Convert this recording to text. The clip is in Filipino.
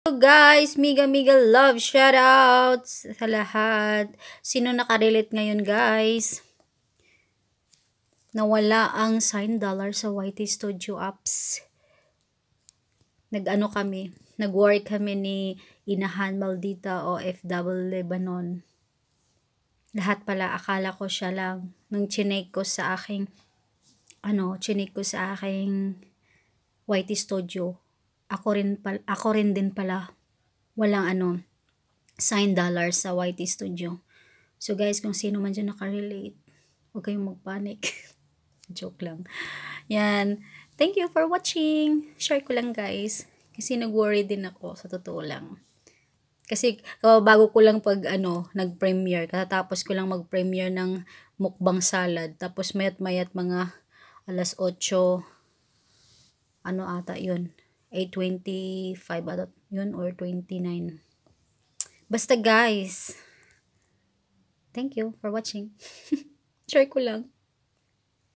So guys, mega mega love shoutouts sa lahat. Sino nakarelate ngayon guys? Nawala ang sign dollar sa YT Studio apps. Nag-ano kami, nag worry kami ni Inahan Maldita o FW Lebanon. Lahat pala, akala ko siya lang. Nung chinek ko sa aking, ano, chinek ko sa aking YT Studio ako rin, pal, ako rin din pala walang ano, sign dollar sa YT Studio. So guys, kung sino man dyan nakarelate, huwag kayong magpanic. Joke lang. Yan. Thank you for watching. Share ko lang guys. Kasi nag-worry din ako sa totoo lang. Kasi oh, bago ko lang pag ano, nag-premiere, katatapos ko lang mag-premiere ng mukbang salad. Tapos mayat-mayat mga alas 8, ano ata yun, 825 25 adot yun or 29 basta guys thank you for watching share ko lang